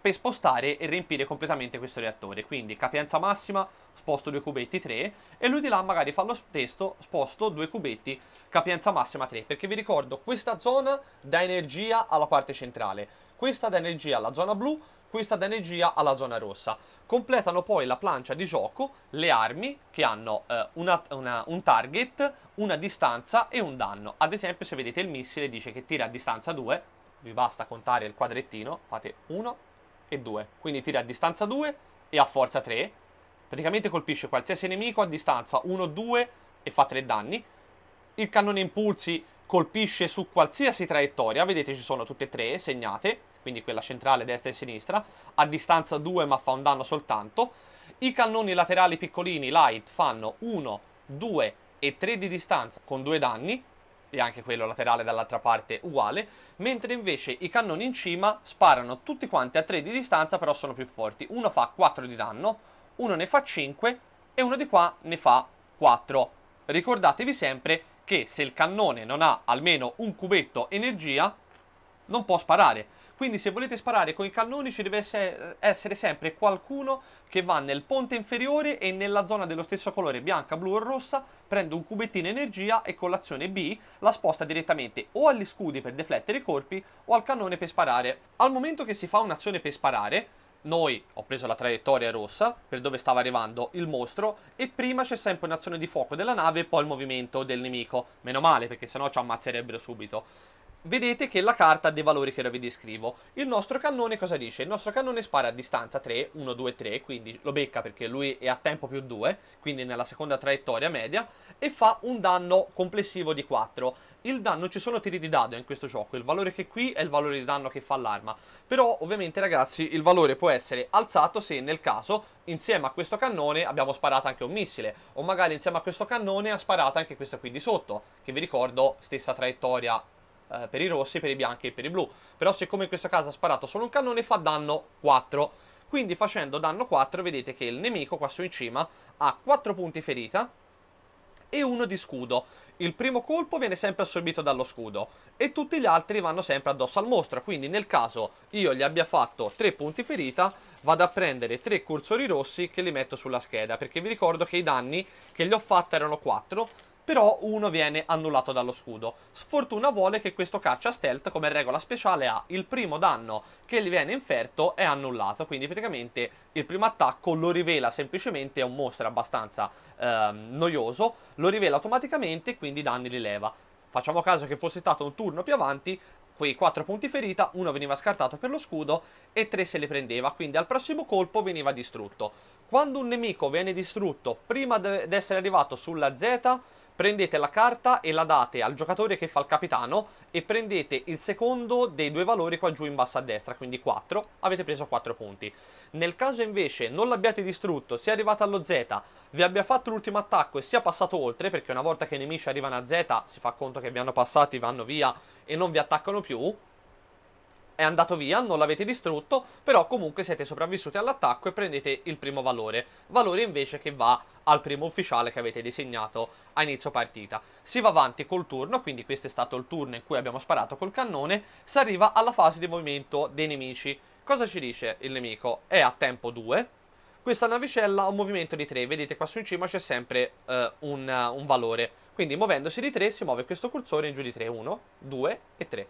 per spostare e riempire completamente questo reattore. Quindi capienza massima, sposto due cubetti 3 e lui di là magari fa lo stesso, sposto due cubetti, capienza massima 3. Perché vi ricordo, questa zona dà energia alla parte centrale, questa dà energia alla zona blu, questa dà energia alla zona rossa. Completano poi la plancia di gioco le armi che hanno eh, una, una, un target, una distanza e un danno. Ad esempio se vedete il missile dice che tira a distanza 2, vi basta contare il quadrettino, fate 1, e 2. Quindi tira a distanza 2 e a forza 3. Praticamente colpisce qualsiasi nemico a distanza 1-2 e fa 3 danni. Il cannone impulsi colpisce su qualsiasi traiettoria, vedete ci sono tutte e tre segnate, quindi quella centrale, destra e sinistra, a distanza 2 ma fa un danno soltanto. I cannoni laterali piccolini, light, fanno 1, 2 e 3 di distanza con 2 danni e anche quello laterale dall'altra parte uguale, mentre invece i cannoni in cima sparano tutti quanti a 3 di distanza, però sono più forti. Uno fa 4 di danno, uno ne fa 5 e uno di qua ne fa 4. Ricordatevi sempre che se il cannone non ha almeno un cubetto energia, non può sparare quindi se volete sparare con i cannoni ci deve essere sempre qualcuno che va nel ponte inferiore e nella zona dello stesso colore bianca, blu o rossa, prende un cubettino energia e con l'azione B la sposta direttamente o agli scudi per deflettere i corpi o al cannone per sparare. Al momento che si fa un'azione per sparare, noi ho preso la traiettoria rossa per dove stava arrivando il mostro e prima c'è sempre un'azione di fuoco della nave e poi il movimento del nemico. Meno male perché sennò ci ammazzerebbero subito vedete che la carta ha dei valori che ora vi descrivo. Il nostro cannone cosa dice? Il nostro cannone spara a distanza 3, 1, 2, 3, quindi lo becca perché lui è a tempo più 2, quindi nella seconda traiettoria media, e fa un danno complessivo di 4. Il danno, ci sono tiri di dado in questo gioco, il valore che qui è il valore di danno che fa l'arma, però ovviamente ragazzi il valore può essere alzato se nel caso insieme a questo cannone abbiamo sparato anche un missile, o magari insieme a questo cannone ha sparato anche questa qui di sotto, che vi ricordo stessa traiettoria eh, per i rossi, per i bianchi e per i blu. Però siccome in questo caso ha sparato solo un cannone fa danno 4. Quindi facendo danno 4 vedete che il nemico qua su in cima ha 4 punti ferita e 1 di scudo. Il primo colpo viene sempre assorbito dallo scudo e tutti gli altri vanno sempre addosso al mostro. Quindi nel caso io gli abbia fatto 3 punti ferita vado a prendere 3 cursori rossi che li metto sulla scheda perché vi ricordo che i danni che gli ho fatto erano 4 però uno viene annullato dallo scudo. Sfortuna vuole che questo caccia stealth come regola speciale ha il primo danno che gli viene inferto è annullato, quindi praticamente il primo attacco lo rivela semplicemente, è un mostro abbastanza eh, noioso, lo rivela automaticamente e quindi i danni li leva. Facciamo caso che fosse stato un turno più avanti, quei 4 punti ferita, uno veniva scartato per lo scudo e 3 se li prendeva, quindi al prossimo colpo veniva distrutto. Quando un nemico viene distrutto prima di essere arrivato sulla Z, prendete la carta e la date al giocatore che fa il capitano e prendete il secondo dei due valori qua giù in basso a destra, quindi 4, avete preso 4 punti. Nel caso invece non l'abbiate distrutto, sia arrivato allo Z, vi abbia fatto l'ultimo attacco e sia passato oltre, perché una volta che i nemici arrivano a Z si fa conto che vi hanno passati, vanno via e non vi attaccano più, è andato via, non l'avete distrutto, però comunque siete sopravvissuti all'attacco e prendete il primo valore, valore invece che va al primo ufficiale che avete disegnato a inizio partita. Si va avanti col turno, quindi questo è stato il turno in cui abbiamo sparato col cannone, si arriva alla fase di movimento dei nemici. Cosa ci dice il nemico? È a tempo 2. Questa navicella ha un movimento di 3, vedete qua su in cima c'è sempre eh, un, un valore. Quindi muovendosi di 3 si muove questo cursore in giù di 3, 1, 2 e 3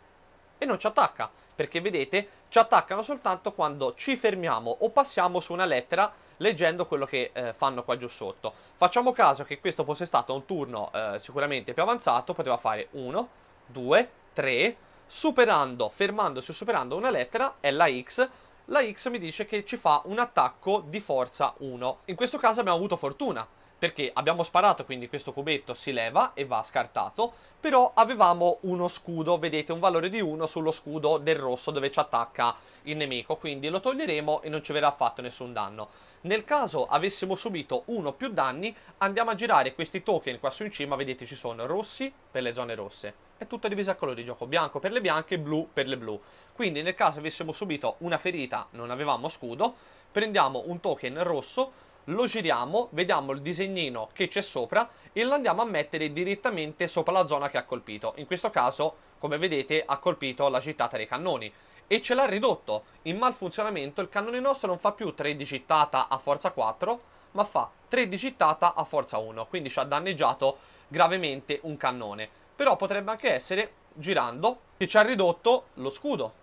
e non ci attacca, perché vedete ci attaccano soltanto quando ci fermiamo o passiamo su una lettera leggendo quello che eh, fanno qua giù sotto. Facciamo caso che questo fosse stato un turno eh, sicuramente più avanzato, poteva fare 1, 2, 3, superando, fermandosi o superando una lettera, è la X, la X mi dice che ci fa un attacco di forza 1. In questo caso abbiamo avuto fortuna, perché abbiamo sparato quindi questo cubetto si leva e va scartato però avevamo uno scudo vedete un valore di 1 sullo scudo del rosso dove ci attacca il nemico quindi lo toglieremo e non ci verrà fatto nessun danno nel caso avessimo subito uno più danni andiamo a girare questi token qua su in cima vedete ci sono rossi per le zone rosse è tutto diviso a colori di gioco bianco per le bianche e blu per le blu quindi nel caso avessimo subito una ferita non avevamo scudo prendiamo un token rosso lo giriamo, vediamo il disegnino che c'è sopra e lo andiamo a mettere direttamente sopra la zona che ha colpito. In questo caso, come vedete, ha colpito la gittata dei cannoni e ce l'ha ridotto. In malfunzionamento il cannone nostro non fa più 3 di gittata a forza 4, ma fa 3 di gittata a forza 1, quindi ci ha danneggiato gravemente un cannone. Però potrebbe anche essere, girando, che ci ha ridotto lo scudo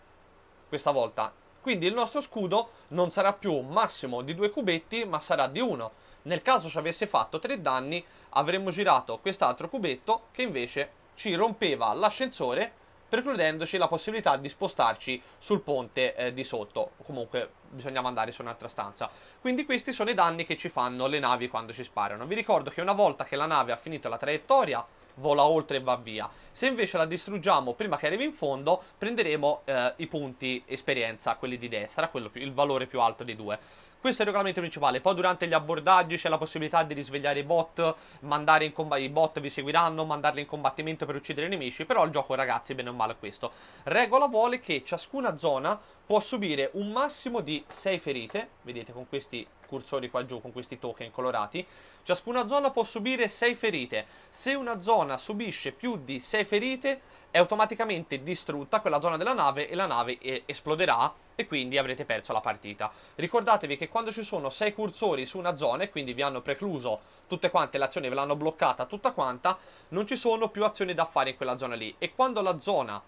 questa volta quindi il nostro scudo non sarà più massimo di due cubetti, ma sarà di uno. Nel caso ci avesse fatto tre danni, avremmo girato quest'altro cubetto che invece ci rompeva l'ascensore, precludendoci la possibilità di spostarci sul ponte eh, di sotto. Comunque bisognava andare su un'altra stanza. Quindi questi sono i danni che ci fanno le navi quando ci sparano. Vi ricordo che una volta che la nave ha finito la traiettoria, vola oltre e va via. Se invece la distruggiamo prima che arrivi in fondo, prenderemo eh, i punti esperienza, quelli di destra, più, il valore più alto dei due. Questo è il regolamento principale, poi durante gli abbordaggi c'è la possibilità di risvegliare i bot, mandare in combattimento, i bot vi seguiranno, mandarli in combattimento per uccidere i nemici, però il gioco ragazzi bene o male è questo. Regola vuole che ciascuna zona può subire un massimo di 6 ferite, vedete con questi cursori qua giù, con questi token colorati, ciascuna zona può subire 6 ferite, se una zona subisce più di 6 ferite è automaticamente distrutta quella zona della nave e la nave eh, esploderà e quindi avrete perso la partita. Ricordatevi che quando ci sono 6 cursori su una zona e quindi vi hanno precluso tutte quante le azioni, ve l'hanno bloccata tutta quanta, non ci sono più azioni da fare in quella zona lì. E quando la zona,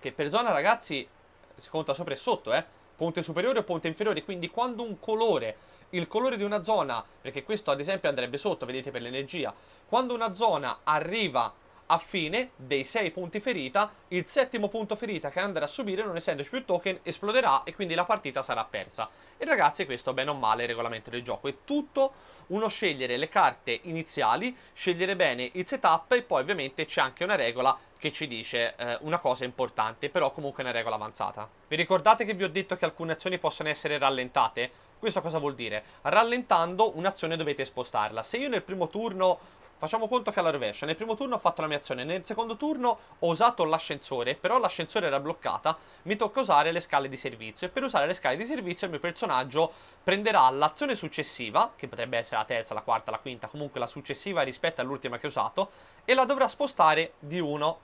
che per zona ragazzi si conta sopra e sotto, eh, ponte superiore o ponte inferiore, quindi quando un colore, il colore di una zona, perché questo ad esempio andrebbe sotto, vedete per l'energia, quando una zona arriva a fine dei 6 punti ferita, il settimo punto ferita che andrà a subire, non essendoci più token, esploderà e quindi la partita sarà persa. E ragazzi, questo bene o male è il regolamento del gioco. È tutto uno scegliere le carte iniziali, scegliere bene il setup e poi ovviamente c'è anche una regola che ci dice eh, una cosa importante, però comunque una regola avanzata. Vi ricordate che vi ho detto che alcune azioni possono essere rallentate? Questo cosa vuol dire? Rallentando un'azione dovete spostarla. Se io nel primo turno, facciamo conto che alla rovescia, nel primo turno ho fatto la mia azione, nel secondo turno ho usato l'ascensore, però l'ascensore era bloccata, mi tocca usare le scale di servizio e per usare le scale di servizio il mio personaggio prenderà l'azione successiva, che potrebbe essere la terza, la quarta, la quinta, comunque la successiva rispetto all'ultima che ho usato, e la dovrà spostare di uno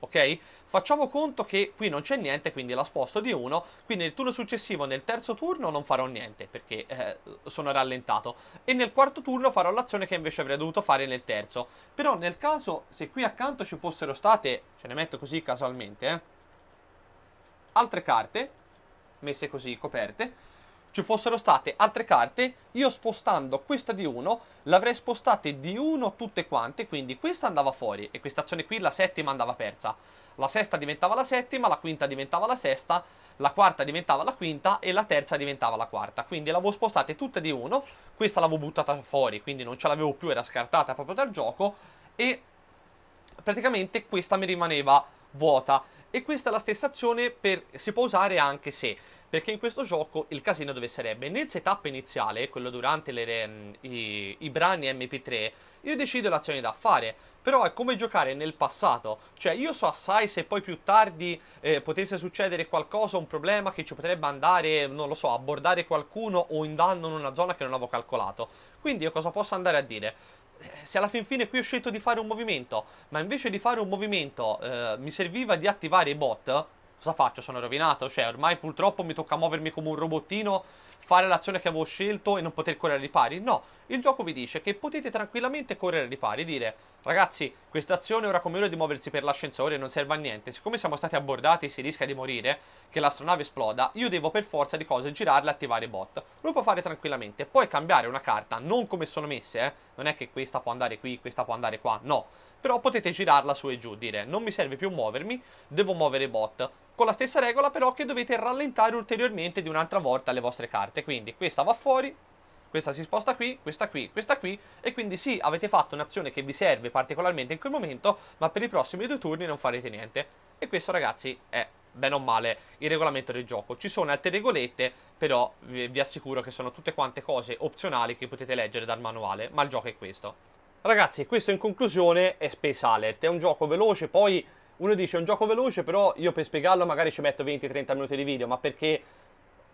ok? Facciamo conto che qui non c'è niente, quindi la sposto di 1, quindi nel turno successivo, nel terzo turno, non farò niente, perché eh, sono rallentato, e nel quarto turno farò l'azione che invece avrei dovuto fare nel terzo. Però nel caso, se qui accanto ci fossero state, ce ne metto così casualmente, eh, altre carte, messe così, coperte, ci fossero state altre carte, io spostando questa di 1, l'avrei spostate di 1 tutte quante, quindi questa andava fuori e questa azione qui, la settima, andava persa. La sesta diventava la settima, la quinta diventava la sesta, la quarta diventava la quinta e la terza diventava la quarta. Quindi l'avevo spostate tutte di 1, questa l'avevo buttata fuori, quindi non ce l'avevo più, era scartata proprio dal gioco e praticamente questa mi rimaneva vuota. E questa è la stessa azione per, si può usare anche se, perché in questo gioco il casino dove sarebbe? Nel setup iniziale, quello durante le, ehm, i, i brani MP3, io decido l'azione da fare, però è come giocare nel passato, cioè io so assai se poi più tardi eh, potesse succedere qualcosa, un problema che ci potrebbe andare, non lo so, abbordare qualcuno o in danno in una zona che non avevo calcolato. Quindi io cosa posso andare a dire? se alla fin fine qui ho scelto di fare un movimento, ma invece di fare un movimento eh, mi serviva di attivare i bot, cosa faccio? Sono rovinato, cioè ormai purtroppo mi tocca muovermi come un robottino fare l'azione che avevo scelto e non poter correre ai ripari. No, il gioco vi dice che potete tranquillamente correre ai ripari e dire ragazzi, questa azione ora come ora è di muoversi per l'ascensore non serve a niente. Siccome siamo stati abbordati e si rischia di morire, che l'astronave esploda, io devo per forza di cose girarla e attivare i bot. Lui può fare tranquillamente, puoi cambiare una carta, non come sono messe, eh? non è che questa può andare qui, questa può andare qua, no. Però potete girarla su e giù, dire non mi serve più muovermi, devo muovere i bot con la stessa regola però che dovete rallentare ulteriormente di un'altra volta le vostre carte. Quindi questa va fuori, questa si sposta qui, questa qui, questa qui e quindi sì, avete fatto un'azione che vi serve particolarmente in quel momento, ma per i prossimi due turni non farete niente. E questo ragazzi è bene o male il regolamento del gioco. Ci sono altre regolette, però vi assicuro che sono tutte quante cose opzionali che potete leggere dal manuale, ma il gioco è questo. Ragazzi, questo in conclusione è Space Alert, è un gioco veloce, poi uno dice è un gioco veloce, però io per spiegarlo magari ci metto 20-30 minuti di video, ma perché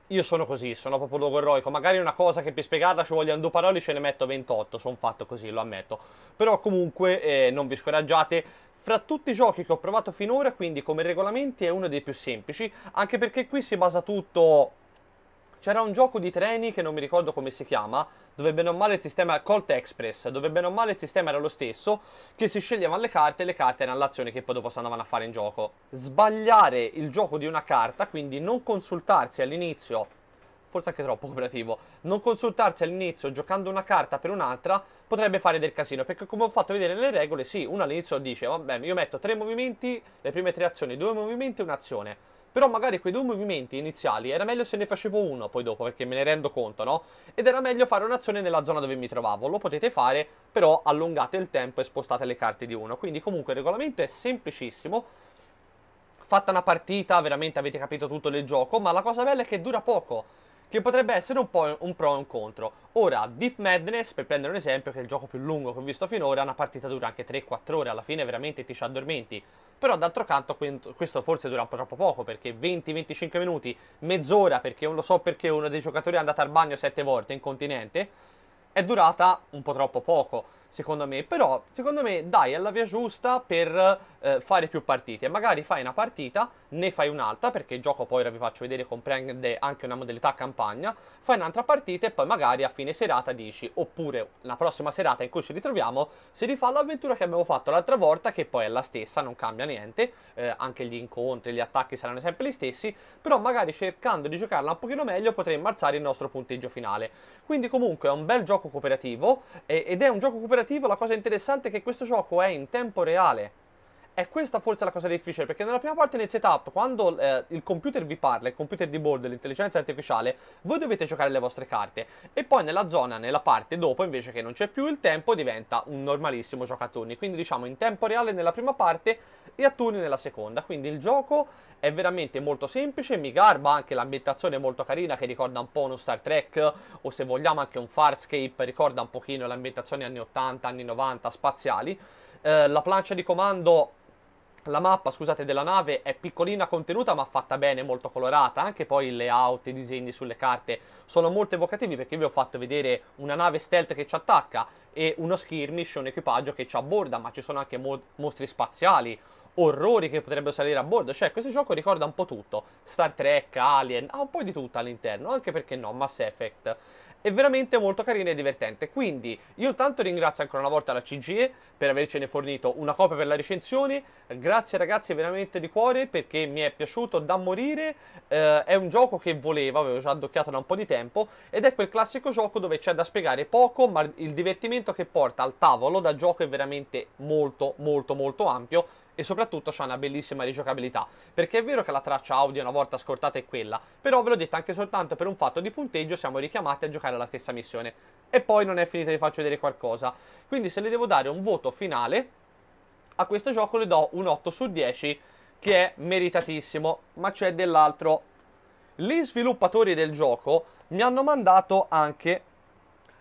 io sono così, sono proprio logorroico. Magari una cosa che per spiegarla ci vogliono due parole, ce ne metto 28. Sono fatto così, lo ammetto. Però comunque eh, non vi scoraggiate. Fra tutti i giochi che ho provato finora, quindi come regolamenti è uno dei più semplici, anche perché qui si basa tutto c'era un gioco di treni che non mi ricordo come si chiama, dove bene o male il sistema Colt Express, dove bene o male il sistema era lo stesso, che si sceglievano le carte e le carte erano l'azione che poi dopo si andavano a fare in gioco. Sbagliare il gioco di una carta, quindi non consultarsi all'inizio forse anche troppo cooperativo, non consultarsi all'inizio giocando una carta per un'altra potrebbe fare del casino, perché come ho fatto vedere le regole, sì, uno all'inizio dice, vabbè, io metto tre movimenti, le prime tre azioni, due movimenti e un'azione. Però magari quei due movimenti iniziali era meglio se ne facevo uno poi dopo, perché me ne rendo conto, no? Ed era meglio fare un'azione nella zona dove mi trovavo. Lo potete fare, però allungate il tempo e spostate le carte di uno. Quindi comunque il regolamento è semplicissimo. Fatta una partita, veramente avete capito tutto del gioco, ma la cosa bella è che dura poco che potrebbe essere un po' un pro e un contro. Ora, Deep Madness, per prendere un esempio, che è il gioco più lungo che ho visto finora, una partita dura anche 3-4 ore, alla fine veramente ti ci addormenti però d'altro canto questo forse dura un po' troppo poco perché 20-25 minuti, mezz'ora perché non lo so perché uno dei giocatori è andato al bagno sette volte in continente, è durata un po' troppo poco secondo me, però secondo me dai alla via giusta per eh, fare più partite, magari fai una partita, ne fai un'altra, perché il gioco poi ora vi faccio vedere comprende anche una modalità campagna, fai un'altra partita e poi magari a fine serata dici, oppure la prossima serata in cui ci ritroviamo, si rifà l'avventura che abbiamo fatto l'altra volta, che poi è la stessa, non cambia niente, eh, anche gli incontri, gli attacchi saranno sempre gli stessi, però magari cercando di giocarla un pochino meglio potremmo alzare il nostro punteggio finale. Quindi comunque è un bel gioco cooperativo e, ed è un gioco cooperativo, la cosa interessante è che questo gioco è in tempo reale. E questa forse è la cosa difficile, perché nella prima parte nel setup, quando eh, il computer vi parla, il computer di bordo, l'intelligenza artificiale, voi dovete giocare le vostre carte. E poi nella zona, nella parte dopo, invece che non c'è più il tempo, diventa un normalissimo giocaturni. Quindi diciamo in tempo reale nella prima parte e a turni nella seconda. Quindi il gioco è veramente molto semplice, mi garba anche l'ambientazione molto carina che ricorda un po' uno Star Trek o se vogliamo anche un Farscape, ricorda un pochino l'ambientazione anni 80, anni 90, spaziali. Eh, la plancia di comando la mappa, scusate, della nave è piccolina, contenuta, ma fatta bene, molto colorata. Anche poi il layout, i disegni sulle carte sono molto evocativi perché vi ho fatto vedere una nave stealth che ci attacca e uno skirmish, un equipaggio che ci abborda, ma ci sono anche mo mostri spaziali orrori che potrebbero salire a bordo. Cioè, questo gioco ricorda un po' tutto. Star Trek, Alien, ha un po' di tutto all'interno, anche perché no, Mass Effect. È veramente molto carino e divertente. Quindi, io intanto ringrazio ancora una volta la CGE per avercene fornito una copia per la recensione. Grazie ragazzi veramente di cuore perché mi è piaciuto da morire. Eh, è un gioco che volevo, avevo già addocchiato da un po' di tempo ed è quel classico gioco dove c'è da spiegare poco, ma il divertimento che porta al tavolo da gioco è veramente molto molto molto ampio e soprattutto c'ha una bellissima rigiocabilità, perché è vero che la traccia audio una volta scortata è quella, però ve l'ho detto anche soltanto per un fatto di punteggio siamo richiamati a giocare alla stessa missione. E poi non è finita, vi faccio vedere qualcosa. Quindi se le devo dare un voto finale, a questo gioco le do un 8 su 10, che è meritatissimo, ma c'è dell'altro. Gli sviluppatori del gioco mi hanno mandato anche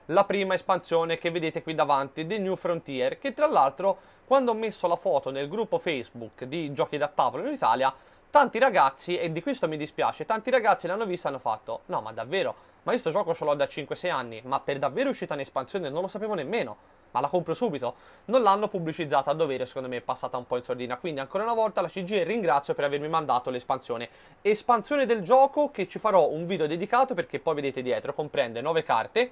la prima espansione che vedete qui davanti, The New Frontier, che tra l'altro quando ho messo la foto nel gruppo Facebook di Giochi da Tavolo in Italia, tanti ragazzi, e di questo mi dispiace, tanti ragazzi l'hanno vista e hanno fatto, no ma davvero, ma io sto gioco ce l'ho da 5-6 anni, ma per davvero è uscita in espansione non lo sapevo nemmeno, ma la compro subito. Non l'hanno pubblicizzata a dovere, secondo me è passata un po' in sordina, quindi ancora una volta la CG ringrazio per avermi mandato l'espansione. Espansione del gioco che ci farò un video dedicato perché poi vedete dietro, comprende 9 carte,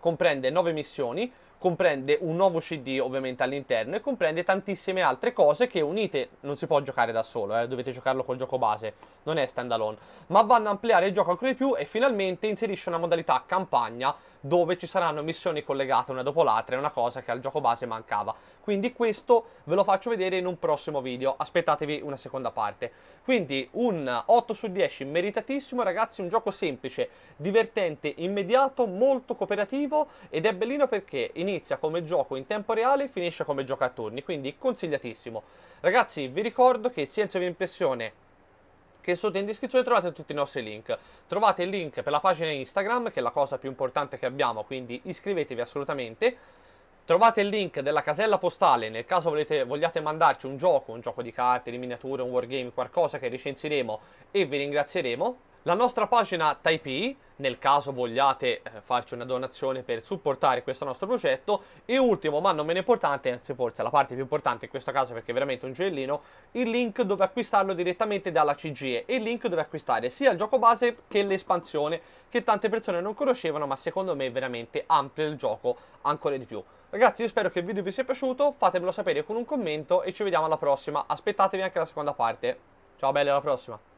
comprende 9 missioni, comprende un nuovo CD ovviamente all'interno e comprende tantissime altre cose che unite non si può giocare da solo, eh, dovete giocarlo col gioco base, non è standalone, ma vanno a ampliare il gioco ancora di più e finalmente inserisce una modalità campagna dove ci saranno missioni collegate una dopo l'altra, è una cosa che al gioco base mancava. Quindi questo ve lo faccio vedere in un prossimo video, aspettatevi una seconda parte. Quindi un 8 su 10 meritatissimo, ragazzi, un gioco semplice, divertente, immediato, molto cooperativo ed è bellino perché inizia come gioco in tempo reale e finisce come gioco a turni, quindi consigliatissimo. Ragazzi, vi ricordo che senza di Impressione che sotto in descrizione trovate tutti i nostri link. Trovate il link per la pagina Instagram, che è la cosa più importante che abbiamo, quindi iscrivetevi assolutamente. Trovate il link della casella postale nel caso volete, vogliate mandarci un gioco, un gioco di carte, di miniature, un wargame, qualcosa che recensiremo e vi ringrazieremo. La nostra pagina Taipei, nel caso vogliate eh, farci una donazione per supportare questo nostro progetto. E ultimo, ma non meno importante, anzi forse la parte più importante in questo caso perché è veramente un gioiellino, il link dove acquistarlo direttamente dalla CGE e il link dove acquistare sia il gioco base che l'espansione che tante persone non conoscevano ma secondo me veramente amplia il gioco ancora di più. Ragazzi io spero che il video vi sia piaciuto, fatemelo sapere con un commento e ci vediamo alla prossima. Aspettatevi anche la seconda parte. Ciao belli, alla prossima.